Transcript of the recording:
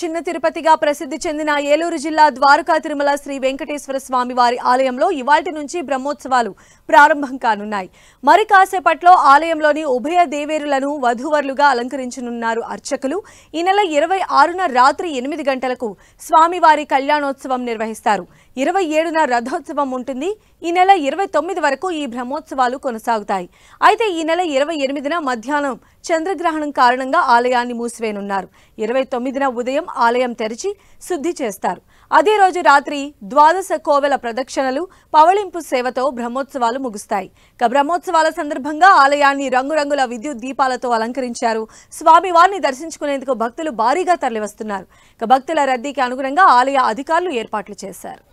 చిన్న తిరుపతిగా ప్రసిద్ధి చెందిన ఏలూరు జిల్లా ద్వారకా తిరుమల శ్రీ వెంకటేశ్వర స్వామి వారి ఆలయంలో ఇవాటి నుంచి బ్రహ్మోత్సవాలు ప్రారంభం కానున్నాయి మరి కాసేపట్లో ఆలయంలోని ఉభయ దేవేరులను వధూవరులుగా అలంకరించనున్నారు అర్చకులు ఈ నెల ఇరవై ఆరున రాత్రి ఎనిమిది గంటలకు స్వామివారి కళ్యాణోత్సవం నిర్వహిస్తారు ఇరవై ఏడున రథోత్సవం ఉంటుంది ఈ నెల ఇరవై తొమ్మిది వరకు ఈ బ్రహ్మోత్సవాలు కొనసాగుతాయి అయితే ఈ నెల ఇరవై ఎనిమిదిన మధ్యాహ్నం చంద్రగ్రహణం కారణంగా ఆలయాన్ని మూసివేనున్నారు ఇరవై తొమ్మిదిన ఉదయం ఆలయం తెరిచి శుద్ధి చేస్తారు అదే రోజు రాత్రి ద్వాదశ కోవెల ప్రదక్షిణలు పవళింపు సేవతో బ్రహ్మోత్సవాలు ముగుస్తాయి ఇక బ్రహ్మోత్సవాల సందర్భంగా ఆలయాన్ని రంగురంగుల విద్యుత్ దీపాలతో అలంకరించారు స్వామివారిని దర్శించుకునేందుకు భక్తులు భారీగా తరలివస్తున్నారు ఇక భక్తుల రద్దీకి అనుగుణంగా ఆలయ అధికారులు ఏర్పాట్లు చేశారు